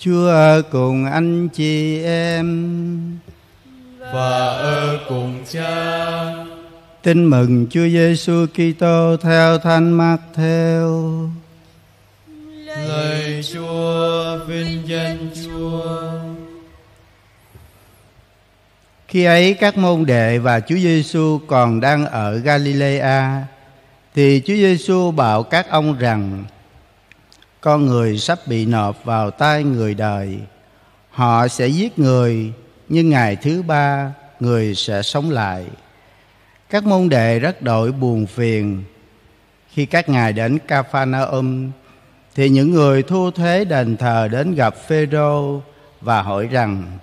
Chúa ở cùng anh chị em và ở cùng cha. Tin mừng Chúa Giêsu Kitô theo Thánh Mát theo. Lời Chúa vinh danh Chúa. Khi ấy các môn đệ và Chúa Giêsu còn đang ở Galilea thì Chúa Giêsu bảo các ông rằng con người sắp bị nộp vào tay người đời họ sẽ giết người nhưng ngày thứ ba người sẽ sống lại các môn đệ rất đội buồn phiền khi các ngài đến Capernaum thì những người thu thuế đền thờ đến gặp Phêrô và hỏi rằng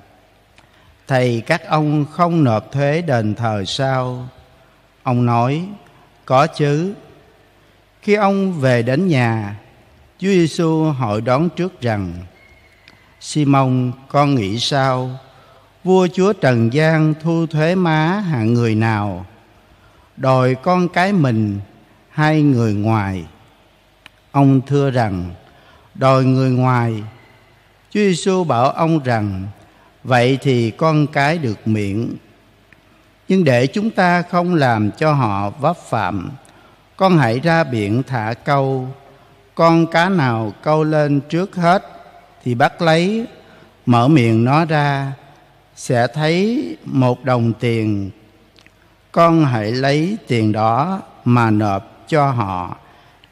thầy các ông không nộp thuế đền thờ sao ông nói có chứ khi ông về đến nhà Chúa Giêsu hỏi đón trước rằng: Simon, con nghĩ sao? Vua chúa Trần gian thu thuế má hạng người nào? Đòi con cái mình hay người ngoài? Ông thưa rằng: Đòi người ngoài. Chúa Giêsu bảo ông rằng: Vậy thì con cái được miễn. Nhưng để chúng ta không làm cho họ vấp phạm, con hãy ra biển thả câu con cá nào câu lên trước hết thì bắt lấy mở miệng nó ra sẽ thấy một đồng tiền con hãy lấy tiền đó mà nộp cho họ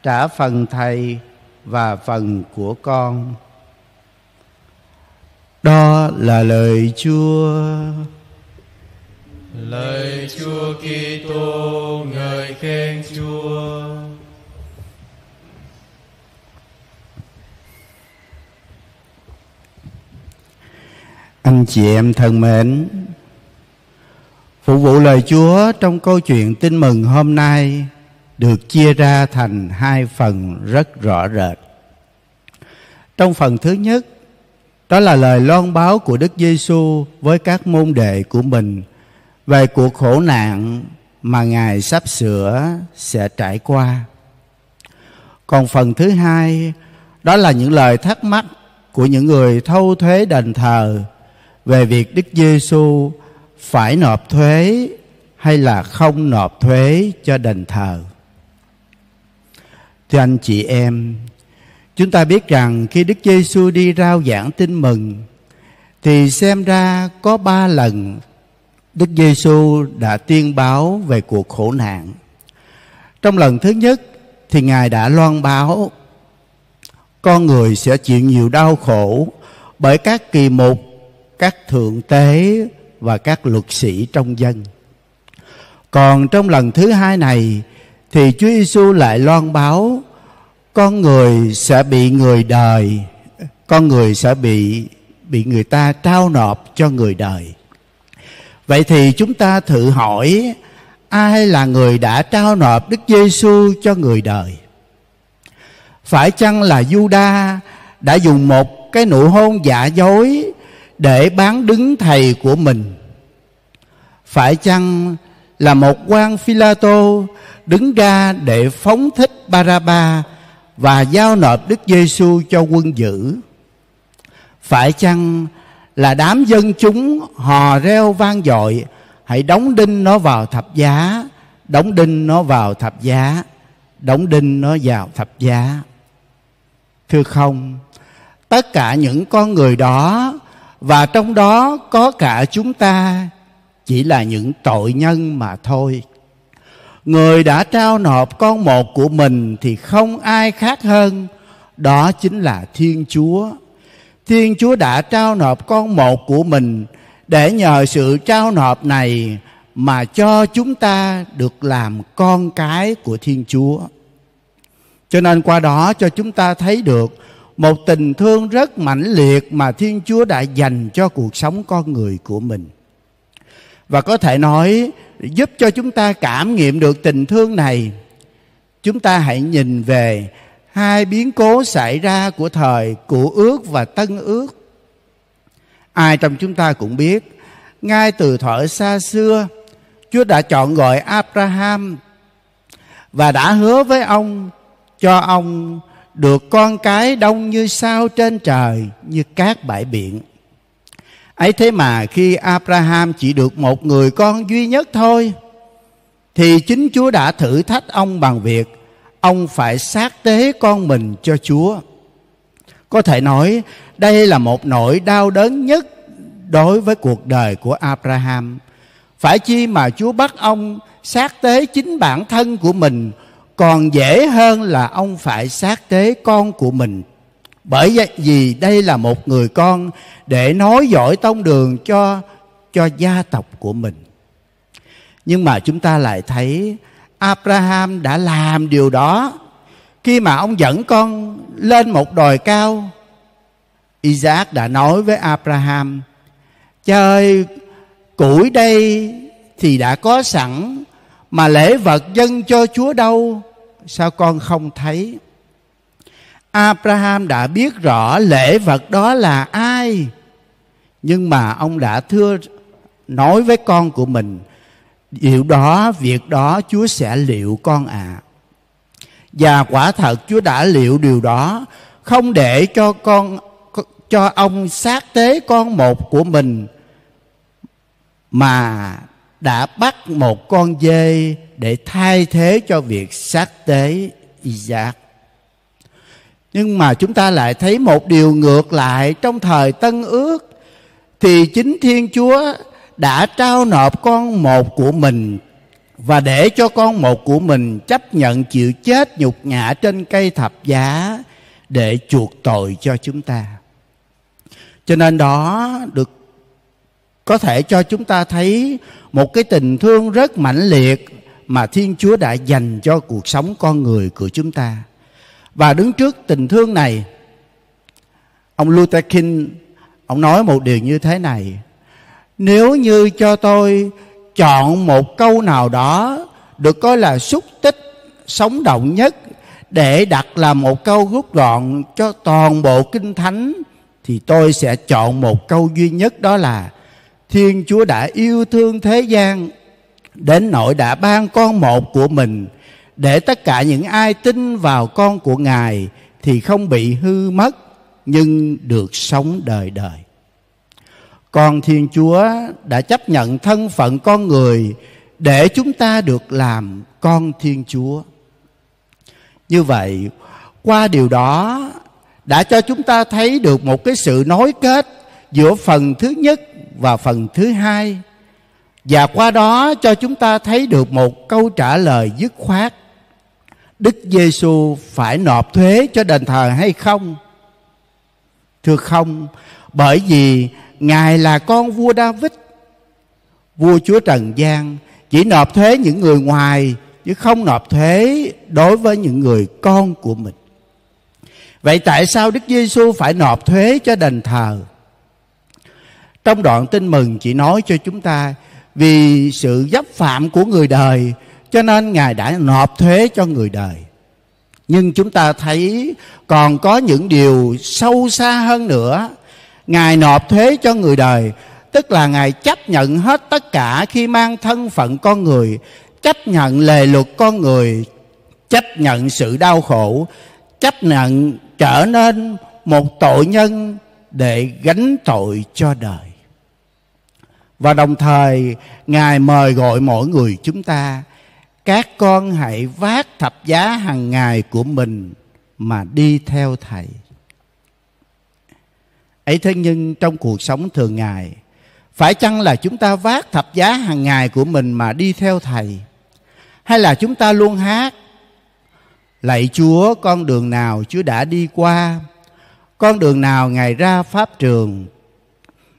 trả phần thầy và phần của con đó là lời chúa lời chúa kitô ngợi khen chúa Anh chị em thân mến, phục vụ lời Chúa trong câu chuyện tin mừng hôm nay được chia ra thành hai phần rất rõ rệt. Trong phần thứ nhất, đó là lời loan báo của Đức Giêsu với các môn đệ của mình về cuộc khổ nạn mà Ngài sắp sửa sẽ trải qua. Còn phần thứ hai, đó là những lời thắc mắc của những người thâu thuế đền thờ về việc Đức Giêsu phải nộp thuế hay là không nộp thuế cho đền thờ. Thưa anh chị em, chúng ta biết rằng khi Đức Giêsu đi rao giảng tin mừng thì xem ra có ba lần Đức Giêsu đã tuyên báo về cuộc khổ nạn. Trong lần thứ nhất thì Ngài đã loan báo con người sẽ chịu nhiều đau khổ bởi các kỳ mục các thượng tế và các luật sĩ trong dân. Còn trong lần thứ hai này thì Chúa Giêsu lại loan báo con người sẽ bị người đời, con người sẽ bị bị người ta trao nộp cho người đời. Vậy thì chúng ta thử hỏi ai là người đã trao nộp Đức Giêsu cho người đời? Phải chăng là Juda đã dùng một cái nụ hôn giả dối để bán đứng thầy của mình phải chăng là một quan phi tô đứng ra để phóng thích ba và giao nộp Đức Giêsu cho quân giữ phải chăng là đám dân chúng hò reo vang dội hãy đóng đinh nó vào thập giá đóng đinh nó vào thập giá đóng đinh nó vào thập giá thưa không tất cả những con người đó và trong đó có cả chúng ta chỉ là những tội nhân mà thôi người đã trao nộp con một của mình thì không ai khác hơn đó chính là thiên chúa thiên chúa đã trao nộp con một của mình để nhờ sự trao nộp này mà cho chúng ta được làm con cái của thiên chúa cho nên qua đó cho chúng ta thấy được một tình thương rất mãnh liệt mà Thiên Chúa đã dành cho cuộc sống con người của mình. Và có thể nói giúp cho chúng ta cảm nghiệm được tình thương này, chúng ta hãy nhìn về hai biến cố xảy ra của thời cũ ước và tân ước. Ai trong chúng ta cũng biết, ngay từ thuở xa xưa, Chúa đã chọn gọi Abraham và đã hứa với ông cho ông được con cái đông như sao trên trời như cát bãi biển ấy thế mà khi abraham chỉ được một người con duy nhất thôi thì chính chúa đã thử thách ông bằng việc ông phải xác tế con mình cho chúa có thể nói đây là một nỗi đau đớn nhất đối với cuộc đời của abraham phải chi mà chúa bắt ông xác tế chính bản thân của mình còn dễ hơn là ông phải xác tế con của mình bởi vì đây là một người con để nói giỏi tông đường cho cho gia tộc của mình nhưng mà chúng ta lại thấy abraham đã làm điều đó khi mà ông dẫn con lên một đồi cao isaac đã nói với abraham trời củi đây thì đã có sẵn mà lễ vật dâng cho Chúa đâu? Sao con không thấy? Abraham đã biết rõ lễ vật đó là ai, nhưng mà ông đã thưa nói với con của mình, điều đó, việc đó Chúa sẽ liệu con ạ. À. Và quả thật Chúa đã liệu điều đó, không để cho con cho ông xác tế con một của mình mà đã bắt một con dê để thay thế cho việc sát tế Isaac. Nhưng mà chúng ta lại thấy một điều ngược lại trong thời Tân Ước thì chính Thiên Chúa đã trao nộp con một của mình và để cho con một của mình chấp nhận chịu chết nhục nhã trên cây thập giá để chuộc tội cho chúng ta. Cho nên đó được có thể cho chúng ta thấy một cái tình thương rất mãnh liệt mà Thiên Chúa đã dành cho cuộc sống con người của chúng ta. Và đứng trước tình thương này, ông Luther King ông nói một điều như thế này: Nếu như cho tôi chọn một câu nào đó được coi là xúc tích sống động nhất để đặt là một câu rút gọn cho toàn bộ kinh thánh thì tôi sẽ chọn một câu duy nhất đó là Thiên Chúa đã yêu thương thế gian đến nỗi đã ban con một của mình để tất cả những ai tin vào con của Ngài thì không bị hư mất nhưng được sống đời đời. Còn Thiên Chúa đã chấp nhận thân phận con người để chúng ta được làm con Thiên Chúa. Như vậy, qua điều đó đã cho chúng ta thấy được một cái sự nối kết giữa phần thứ nhất và phần thứ hai và qua đó cho chúng ta thấy được một câu trả lời dứt khoát Đức Giêsu phải nộp thuế cho đền thờ hay không? Thưa không, bởi vì Ngài là con vua David, vua chúa Trần gian, chỉ nộp thuế những người ngoài chứ không nộp thuế đối với những người con của mình. Vậy tại sao Đức Giêsu phải nộp thuế cho đền thờ? trong đoạn tin mừng chỉ nói cho chúng ta vì sự dấp phạm của người đời cho nên ngài đã nộp thuế cho người đời nhưng chúng ta thấy còn có những điều sâu xa hơn nữa ngài nộp thuế cho người đời tức là ngài chấp nhận hết tất cả khi mang thân phận con người chấp nhận lề luật con người chấp nhận sự đau khổ chấp nhận trở nên một tội nhân để gánh tội cho đời và đồng thời ngài mời gọi mỗi người chúng ta các con hãy vác thập giá hàng ngày của mình mà đi theo thầy ấy thế nhưng trong cuộc sống thường ngày phải chăng là chúng ta vác thập giá hàng ngày của mình mà đi theo thầy hay là chúng ta luôn hát lạy chúa con đường nào chúa đã đi qua con đường nào ngài ra pháp trường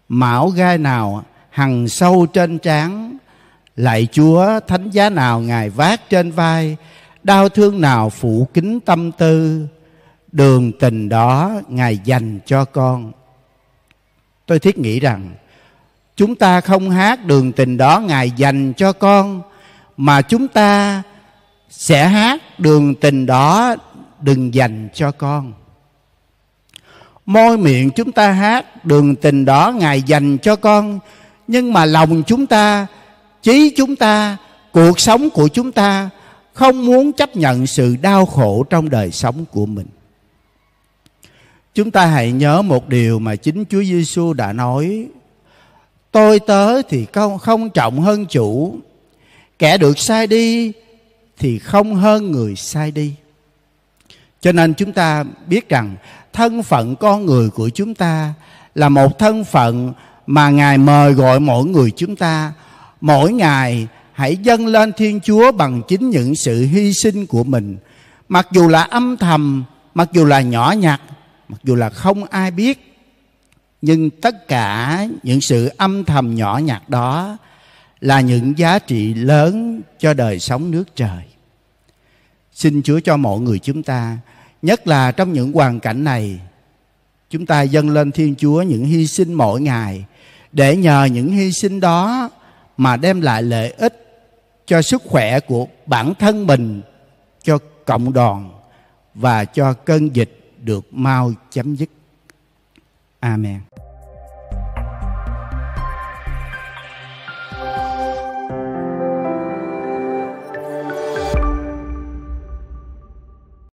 mão gai nào hằng sâu trên trán lại chúa thánh giá nào ngài vác trên vai đau thương nào phủ kính tâm tư đường tình đó ngài dành cho con tôi thiết nghĩ rằng chúng ta không hát đường tình đó ngài dành cho con mà chúng ta sẽ hát đường tình đó đừng dành cho con môi miệng chúng ta hát đường tình đó ngài dành cho con nhưng mà lòng chúng ta trí chúng ta cuộc sống của chúng ta không muốn chấp nhận sự đau khổ trong đời sống của mình chúng ta hãy nhớ một điều mà chính Chúa Giêsu đã nói tôi tớ thì không không trọng hơn chủ kẻ được sai đi thì không hơn người sai đi cho nên chúng ta biết rằng thân phận con người của chúng ta là một thân phận mà Ngài mời gọi mỗi người chúng ta mỗi ngày hãy dâng lên Thiên Chúa bằng chính những sự hy sinh của mình. Mặc dù là âm thầm, mặc dù là nhỏ nhặt, mặc dù là không ai biết, nhưng tất cả những sự âm thầm nhỏ nhặt đó là những giá trị lớn cho đời sống nước trời. Xin Chúa cho mọi người chúng ta, nhất là trong những hoàn cảnh này, chúng ta dâng lên Thiên Chúa những hy sinh mỗi ngày để nhờ những hy sinh đó mà đem lại lợi ích cho sức khỏe của bản thân mình cho cộng đoàn và cho cơn dịch được mau chấm dứt amen